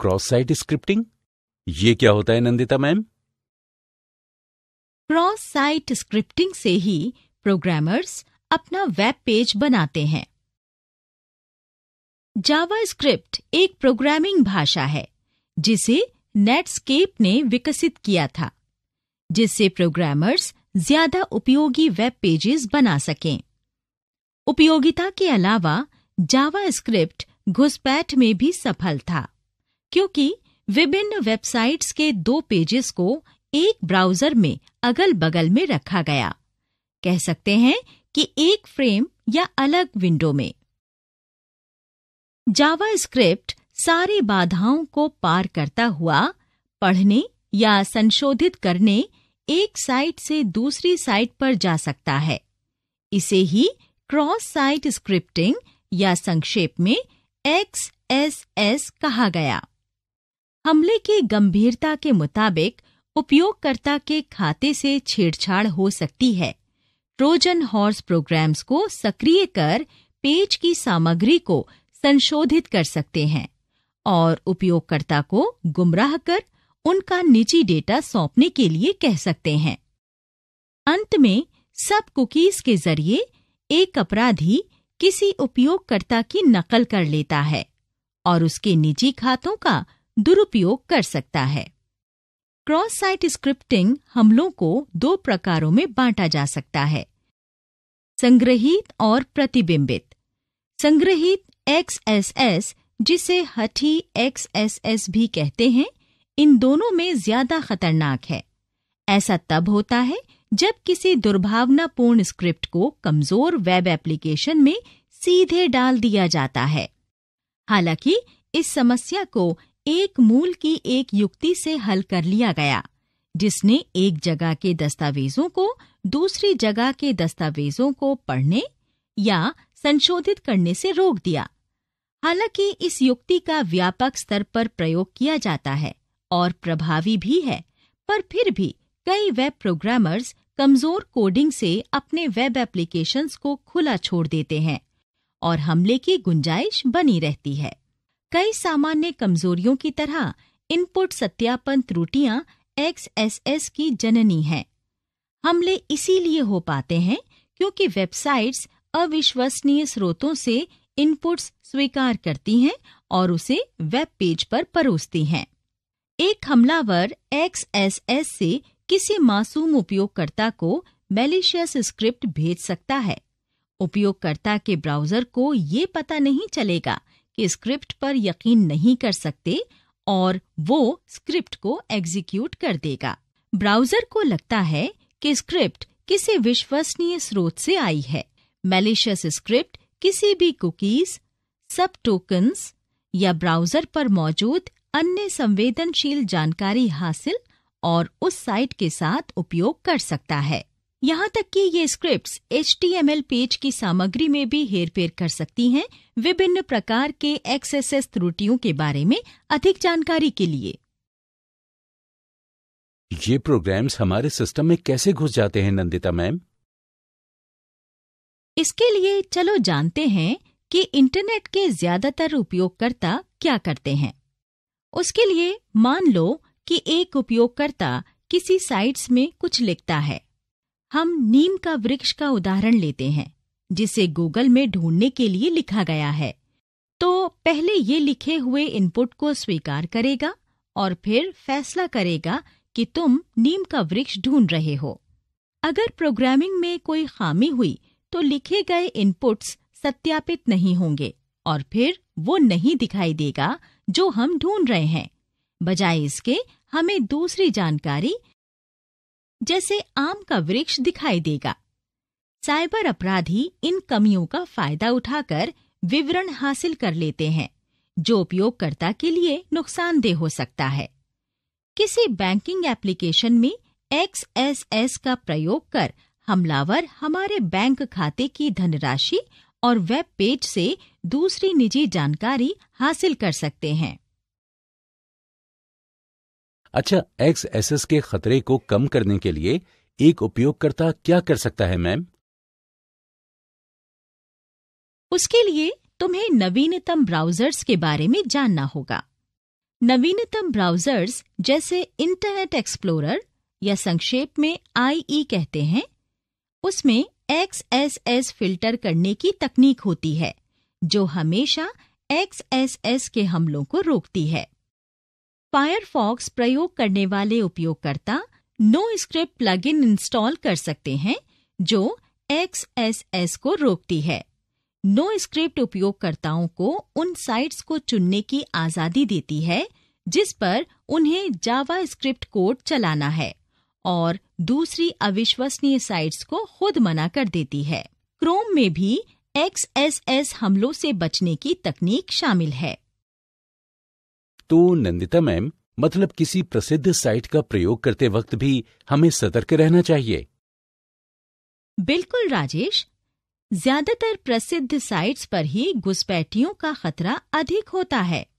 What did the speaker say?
cross site scripting ये क्या होता है Nandita ma'am cross site scripting से ही प्रोग्रामर्स अपना वेब पेज बनाते हैं जावास्क्रिप्ट एक प्रोग्रामिंग भाषा है जिसे नेटस्केप ने विकसित किया था जिससे प्रोग्रामर्स ज्यादा उपयोगी वेब पेजेस बना सकें उपयोगिता के अलावा जावास्क्रिप्ट घुसपैठ में भी सफल था क्योंकि विभिन्न वेबसाइट्स के दो पेजेस को एक ब्राउजर में अगल बगल में रखा गया कह सकते हैं कि एक फ्रेम या अलग विंडो में जावास्क्रिप्ट सारी बाधाओं को पार करता हुआ पढ़ने या संशोधित करने एक साइट से दूसरी साइट पर जा सकता है इसे ही क्रॉस साइट स्क्रिप्टिंग या संक्षेप में एक्स एस एस कहा गया हमले की गंभीरता के मुताबिक उपयोगकर्ता के खाते से छेड़छाड़ हो सकती है ट्रोजन हॉर्स प्रोग्राम्स को सक्रिय कर पेज की सामग्री को संशोधित कर सकते हैं और उपयोगकर्ता को गुमराह कर उनका निजी डेटा सौंपने के लिए कह सकते हैं अंत में सब कुकीज के जरिए एक अपराधी किसी उपयोगकर्ता की नकल कर लेता है और उसके निजी खातों का दुरुपयोग कर सकता है क्रॉस साइट स्क्रिप्टिंग हमलों को दो प्रकारों में बांटा जा सकता है संग्रहित और प्रतिबिंबित संग्रहित एक्सएसएस जिसे हठी एक्सएसएस भी कहते हैं इन दोनों में ज्यादा खतरनाक है ऐसा तब होता है जब किसी दुर्भावनापूर्ण स्क्रिप्ट को कमजोर वेब एप्लीकेशन में सीधे डाल दिया जाता है हालांकि इस समस्या को एक मूल की एक युक्ति से हल कर लिया गया जिसने एक जगह के दस्तावेजों को दूसरी जगह के दस्तावेजों को पढ़ने या संशोधित करने से रोक दिया हालांकि इस युक्ति का व्यापक स्तर पर प्रयोग किया जाता है और प्रभावी भी है पर फिर भी कई वेब प्रोग्रामर्स कमजोर कोडिंग से अपने वेब एप्लीकेशंस को खुला छोड़ देते हैं और हमले की गुंजाइश बनी रहती है कई सामान्य कमजोरियों की तरह इनपुट सत्यापन त्रुटियां एक्सएसएस की जननी है हमले इसीलिए हो पाते हैं क्योंकि वेबसाइट्स अविश्वसनीय स्रोतों से इनपुट्स स्वीकार करती हैं और उसे वेब पेज पर परोसती हैं एक हमलावर एक्सएसएस से किसी मासूम उपयोगकर्ता को मेलिशियस स्क्रिप्ट भेज सकता है उपयोगकर्ता के ब्राउजर को ये पता नहीं चलेगा कि स्क्रिप्ट पर यकीन नहीं कर सकते और वो स्क्रिप्ट को एग्जीक्यूट कर देगा ब्राउजर को लगता है कि स्क्रिप्ट किसी विश्वसनीय स्रोत से आई है मेलिशियस स्क्रिप्ट किसी भी कुकीज सब टोकन्स या ब्राउजर पर मौजूद अन्य संवेदनशील जानकारी हासिल और उस साइट के साथ उपयोग कर सकता है यहाँ तक कि ये स्क्रिप्ट्स एच पेज की सामग्री में भी फेर कर सकती हैं विभिन्न प्रकार के एक्सएसएस त्रुटियों के बारे में अधिक जानकारी के लिए ये प्रोग्राम्स हमारे सिस्टम में कैसे घुस जाते हैं नंदिता मैम इसके लिए चलो जानते हैं कि इंटरनेट के ज्यादातर उपयोगकर्ता क्या करते हैं उसके लिए मान लो कि एक उपयोगकर्ता किसी साइट्स में कुछ लिखता है हम नीम का वृक्ष का उदाहरण लेते हैं जिसे गूगल में ढूंढने के लिए लिखा गया है तो पहले ये लिखे हुए इनपुट को स्वीकार करेगा और फिर फैसला करेगा कि तुम नीम का वृक्ष ढूंढ रहे हो अगर प्रोग्रामिंग में कोई खामी हुई तो लिखे गए इनपुट्स सत्यापित नहीं होंगे और फिर वो नहीं दिखाई देगा जो हम ढूंढ रहे हैं बजाय इसके हमें दूसरी जानकारी जैसे आम का वृक्ष दिखाई देगा साइबर अपराधी इन कमियों का फायदा उठाकर विवरण हासिल कर लेते हैं जो उपयोगकर्ता के लिए नुकसानदेह हो सकता है किसी बैंकिंग एप्लीकेशन में एक्सएसएस का प्रयोग कर हमलावर हमारे बैंक खाते की धनराशि और वेब पेज से दूसरी निजी जानकारी हासिल कर सकते हैं अच्छा एक्स एस के खतरे को कम करने के लिए एक उपयोगकर्ता क्या कर सकता है मैम उसके लिए तुम्हें नवीनतम ब्राउजर्स के बारे में जानना होगा नवीनतम ब्राउजर्स जैसे इंटरनेट एक्सप्लोरर या संक्षेप में आईई e कहते हैं उसमें एस फिल्टर करने की तकनीक होती है जो हमेशा एस के हमलों को रोकती है फायरफॉक्स प्रयोग करने वाले उपयोगकर्ता नो स्क्रिप्ट प्लग इंस्टॉल कर सकते हैं जो एक्सएसएस को रोकती है नो स्क्रिप्ट उपयोगकर्ताओं को उन साइट्स को चुनने की आजादी देती है जिस पर उन्हें जावा स्क्रिप्ट कोड चलाना है और दूसरी अविश्वसनीय साइट्स को खुद मना कर देती है क्रोम में भी एक्सएसएस हमलों से बचने की तकनीक शामिल है तो नंदिता मैम मतलब किसी प्रसिद्ध साइट का प्रयोग करते वक्त भी हमें सतर्क रहना चाहिए बिल्कुल राजेश ज्यादातर प्रसिद्ध साइट्स पर ही घुसपैठियों का खतरा अधिक होता है